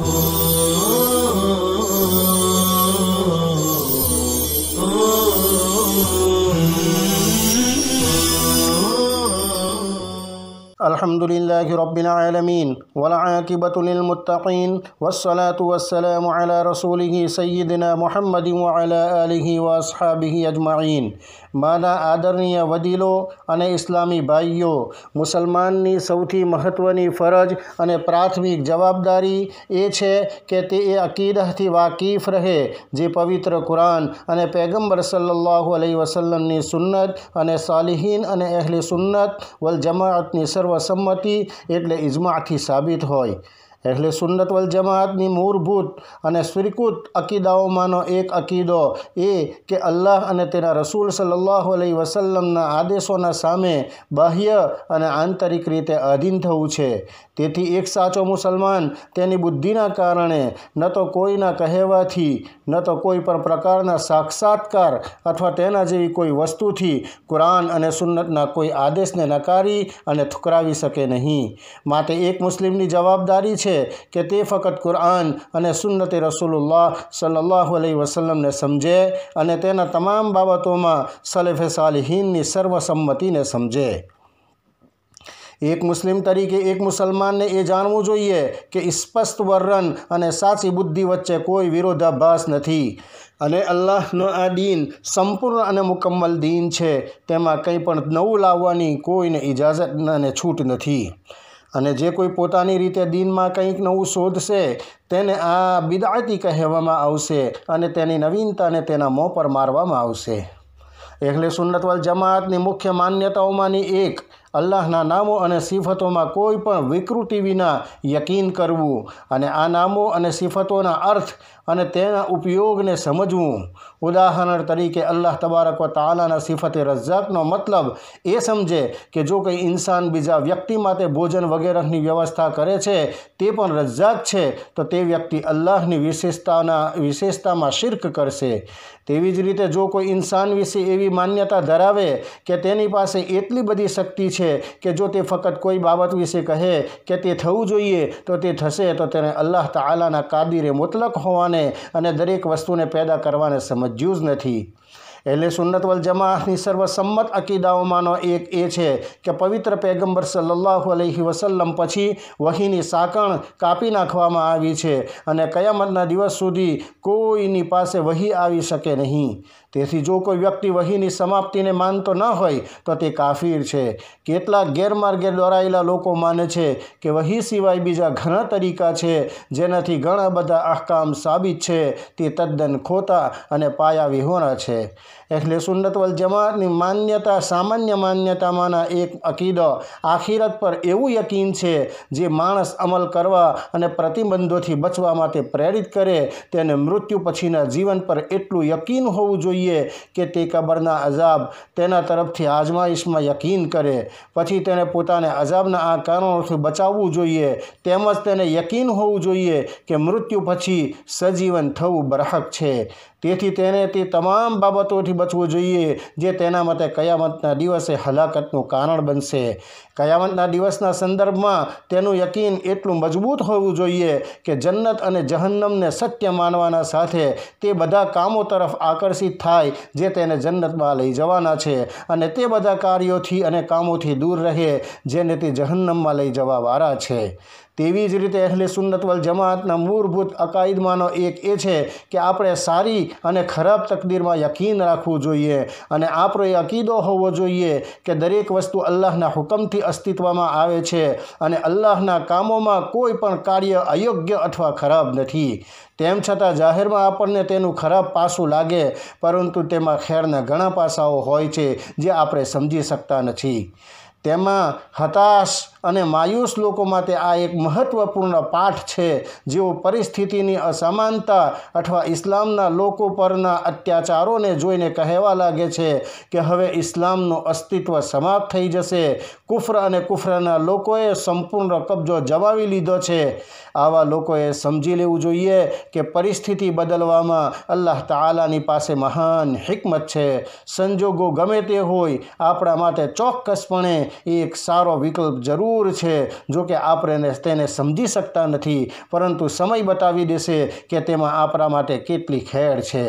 Oh. الحمد لله رب العالمين والعاقبة للمتقين والصلاة والسلام على رسوله سيدنا محمد وعلى آله وأصحابه أجمعين મારા આદરણીય વડીલો અને ઇસ્લામી ભાઈઓ મુસલમાનની સૌથી મહત્ત્વની ફરજ અને પ્રાથમિક જવાબદારી એ છે કે તે એ અકીદહથી વાકેફ રહે જે પવિત્ર કુરાન અને પેગમ્બર સલ્લાહુ અલહી વસલ્લમની સુન્નત અને સાલિહીન અને અહેલી સુન્નત વલ જમાઅતની સર્વ અસંમતિ એટલે ઇજમાથી સાબિત હોય એટલે સુન્નતવલ જમાતની મૂળભૂત અને સ્વીકૃત અકીદાઓમાંનો એક અકીદો એ કે અલ્લાહ અને તેના રસૂલ સલ્લાહ અલી વસલ્લમના આદેશોના સામે બાહ્ય અને આંતરિક રીતે આધીન થવું છે તેથી એક સાચો મુસલમાન તેની બુદ્ધિના કારણે ન તો કોઈના કહેવાથી ન તો કોઈ પણ પ્રકારના સાક્ષાત્કાર અથવા તેના જેવી કોઈ વસ્તુથી કુરાન અને સુન્નતના કોઈ આદેશને નકારી અને ઠુકરાવી શકે નહીં માટે એક મુસ્લિમની જવાબદારી છે છે કે તે ફક્ત કુરઆન અને સુન્નતે રસૂલુલ્લાહ સલ્લાહ અલી વસલમને સમજે અને તેના તમામ બાબતોમાં સલેફે સાલહીનની સર્વસંમતિને સમજે એક મુસ્લિમ તરીકે એક મુસલમાનને એ જાણવું જોઈએ કે સ્પષ્ટ વર્ણન અને સાચી બુદ્ધિ વચ્ચે કોઈ વિરોધાભાસ નથી અને અલ્લાહનો આ દિન સંપૂર્ણ અને મુકમ્મલ દીન છે તેમાં કંઈ પણ નવું લાવવાની કોઈને ઇજાજત અને છૂટ નથી અને જે કોઈ પોતાની રીતે દિનમાં કંઈક નવું શોધશે તેને આ બિદાયતી કહેવામાં આવશે અને તેની નવીનતાને તેના મોં પર મારવામાં આવશે એટલે સુન્નતવાલ જમાતની મુખ્ય માન્યતાઓમાંની એક અલ્લાહના નામો અને સિફતોમાં કોઈ પણ વિકૃતિ વિના યકીન કરવું અને આ નામો અને સિફતોના અર્થ અને તેના ઉપયોગને સમજવું ઉદાહરણ તરીકે અલ્લાહ તબારક વ તઆલા ના સિફત રઝાક નો મતલબ એ સમજે કે જો કોઈ ઇન્સાન બીજા વ્યક્તિ માટે ભોજન વગેરે ની વ્યવસ્થા કરે છે તે પણ રઝાક છે તો તે વ્યક્તિ અલ્લાહ ની વિશેષતાના વિશેષતામાં શિрк કરશે તેવી જ રીતે જો કોઈ ઇન્સાન વિશે એવી માન્યતા ધરાવે કે તેની પાસે એટલી બધી શક્તિ છે કે જો તે ફક્ત કોઈ બાબત વિશે કહે કે તે થવું જોઈએ તો તે થશે તો તે અલ્લાહ તઆલા ના કાદિર મુતલક હોવા વસ્તુને અને દરેક વસ્તુને પેદા કરવાને સમજ્યું જ નથી એટલે સુન્નત વલ જમાની સર્વસંમત અકીદાઓમાંનો એક એ છે કે પવિત્ર પેગંબર સલ્લાહુ અલહી વસલ્લમ પછી વહીની સાકણ કાપી નાખવામાં આવી છે અને કયામતના દિવસ સુધી કોઈની પાસે વહી આવી શકે નહીં તેથી જો કોઈ વ્યક્તિ વહીની સમાપ્તિને માનતો ન હોય તો તે કાફીર છે કેટલાક ગેરમાર્ગે દોરાયેલા લોકો માને છે કે વહી સિવાય બીજા ઘણા તરીકા છે જેનાથી ઘણા બધા અહકામ સાબિત છે તે તદ્દન ખોટા અને પાયા વિહોણા છે એટલે સુન્નતવલ જમાતની માન્યતા સામાન્ય માન્યતામાંના એક અકીદો આખીરત પર એવું યકીન છે જે માણસ અમલ કરવા અને પ્રતિબંધોથી બચવા માટે પ્રેરિત કરે તેને મૃત્યુ પછીના જીવન પર એટલું યકીન હોવું જોઈએ છીએ કે તે કબરના અજાબ તેના તરફથી આજમાઇશમાં યકીન કરે પછી તેને પોતાને અજાબના આ કારણોથી બચાવવું જોઈએ તેમજ તેને યકીન હોવું જોઈએ કે મૃત્યુ પછી સજીવન થવું બરહક છે તેથી તેને તે તમામ બાબતોથી બચવું જોઈએ જે તેના માટે કયામતના દિવસે હલાકતનું કારણ બનશે કયામતના દિવસના સંદર્ભમાં તેનું યકીન એટલું મજબૂત હોવું જોઈએ કે જન્નત અને જહન્નમને સત્ય માનવાના સાથે તે બધા કામો તરફ આકર્ષિત થાય જે તેને જન્નતમાં લઈ જવાના છે અને તે બધા કાર્યોથી અને કામોથી દૂર રહે જેને તે જહન્નમમાં લઈ જવાવાળા છે તેવી જ રીતે અહેલે સુન્નત વલ જમાતના મૂળભૂત અકાયદમાંનો એક એ છે કે આપણે સારી અને ખરાબ તકદીરમાં યકીન રાખવું જોઈએ અને આપણો એ અકીદો હોવો જોઈએ કે દરેક વસ્તુ અલ્લાહના હુકમથી અસ્તિત્વમાં આવે છે અને અલ્લાહના કામોમાં કોઈ પણ કાર્ય અયોગ્ય અથવા ખરાબ નથી તેમ છતાં જાહેરમાં આપણને તેનું ખરાબ પાસું લાગે પરંતુ તેમાં ખેરના ઘણા પાસાઓ હોય છે જે આપણે સમજી શકતા નથી તેમાં હતાશ અને માયુસ લોકો માટે આ એક મહત્વપૂર્ણ પાઠ છે જેઓ પરિસ્થિતિની અસમાનતા અથવા ઇસ્લામના લોકો પરના અત્યાચારોને જોઈને કહેવા લાગે છે કે હવે ઇસ્લામનું અસ્તિત્વ સમાપ્ત થઈ જશે કુફ્ર અને કુફ્રના લોકોએ સંપૂર્ણ કબજો જમાવી લીધો છે આવા લોકોએ સમજી લેવું જોઈએ કે પરિસ્થિતિ બદલવામાં અલ્લાહ તાલાની પાસે મહાન હિકમત છે સંજોગો ગમે તે હોય આપણા માટે ચોક્કસપણે એક સારો વિકલ્પ જરૂર દૂર છે જોકે આપણે તેને સમજી શકતા નથી પરંતુ સમય બતાવી દેશે કે તેમાં આપણા માટે કેટલી ખેડ છે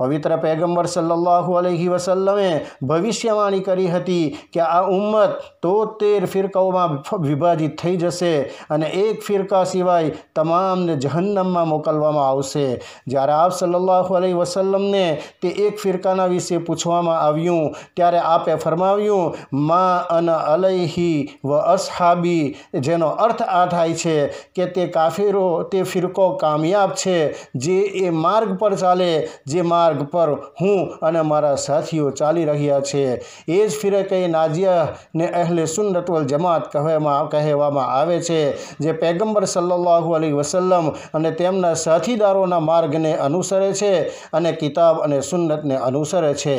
પવિત્ર પેગમ્બર સલ્લાહુ અલહી વસલ્લમે ભવિષ્યવાણી કરી હતી કે આ ઉમ્મત તોતેર ફિરકાઓમાં વિભાજિત થઈ જશે અને એક ફિરકા સિવાય તમામને જહન્નમમાં મોકલવામાં આવશે જ્યારે આપ સલ્લાહુ અલહી વસલ્લમને તે એક ફિરકાના વિશે પૂછવામાં આવ્યું ત્યારે આપે ફરમાવ્યું મા અન અલહી વ અસહાબી જેનો અર્થ આ થાય છે કે તે કાફીરો તે ફિરકો કામયાબ છે જે એ માર્ગ પર ચાલે જે માર્ગ માર્ગ પર હું અને મારા સાથીઓ ચાલી રહ્યા છીએ એ જ ફિરકે નાજિયાને અહલે સુન્નત જમાત કહેવામાં કહેવામાં આવે છે જે પેગમ્બર સલ્લાહુ અલી વસલ્લમ અને તેમના સાથીદારોના માર્ગને અનુસરે છે અને કિતાબ અને સુન્નતને અનુસરે છે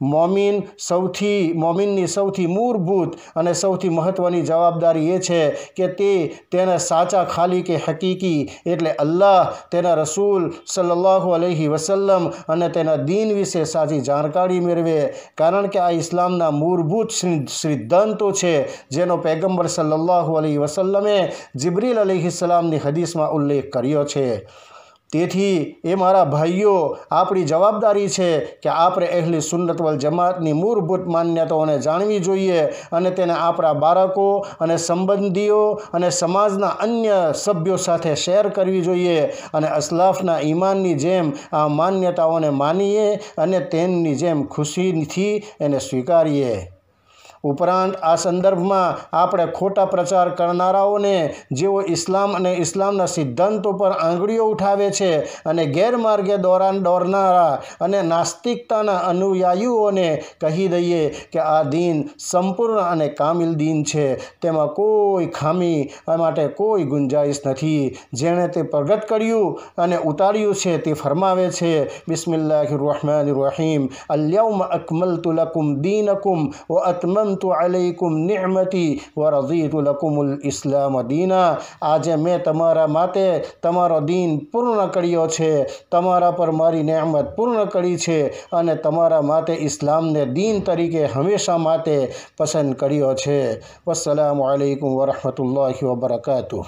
મોમિન સૌથી મોમિનની સૌથી મૂળભૂત અને સૌથી મહત્ત્વની જવાબદારી એ છે કે તે તેને સાચા ખાલી કે હકીકી એટલે અલ્લાહ તેના રસૂલ સલ્લાહુ અલહી વસલ્લમ અને તેના દિન વિશે સાચી જાણકારી મેળવે કારણ કે આ ઇસ્લામના મૂળભૂત સિદ્ધાંતો છે જેનો પેગમ્બર સલ્લાહુ અલહી વસલ્લમે જિબ્રીલ અલહીસલામની હદીસમાં ઉલ્લેખ કર્યો છે તેથી એ મારા ભાઈઓ આપણી જવાબદારી છે કે આપણે અહેલી સુન્નત જમાતની મૂળભૂત માન્યતાઓને જાણવી જોઈએ અને તેને આપણા બાળકો અને સંબંધીઓ અને સમાજના અન્ય સભ્યો સાથે શેર કરવી જોઈએ અને અસલાફના ઈમાનની જેમ આ માન્યતાઓને માનીએ અને તેમની જેમ ખુશીથી એને સ્વીકારીએ ઉપરાંત આ સંદર્ભમાં આપણે ખોટા પ્રચાર કરનારાઓને જેઓ ઇસ્લામ અને ઇસ્લામના સિદ્ધાંતો પર આંગળીઓ ઉઠાવે છે અને ગેરમાર્ગે દોરાન દોરનારા અને નાસ્તિકતાના અનુયાયીઓને કહી દઈએ કે આ દિન સંપૂર્ણ અને કામિલ દિન છે તેમાં કોઈ ખામી માટે કોઈ ગુંજાઈશ નથી જેણે તે પ્રગટ કર્યું અને ઉતાર્યું છે તે ફરમાવે છે બિસ્મિલ્લાહ રહમાન રહીમ અલ્યમ અકમલ તુલકુમ દીનકુમ ઓ અતમમ અતમમતુ અલૈકુમ નિમતી વ રદીતુ લકુમુલ ઇસ્લામ દીના આજે મેં તમારા માટે તમારો દીન પૂર્ણ કર્યો છે તમારા પર મારી નહેમત પૂર્ણ કરી છે અને તમારા માટે ઇસ્લામને દીન તરીકે હંમેશા માટે પસંદ કર્યો છે વસલામ અલૈકુમ વરહમતુલ્લાહ વબરકાતુ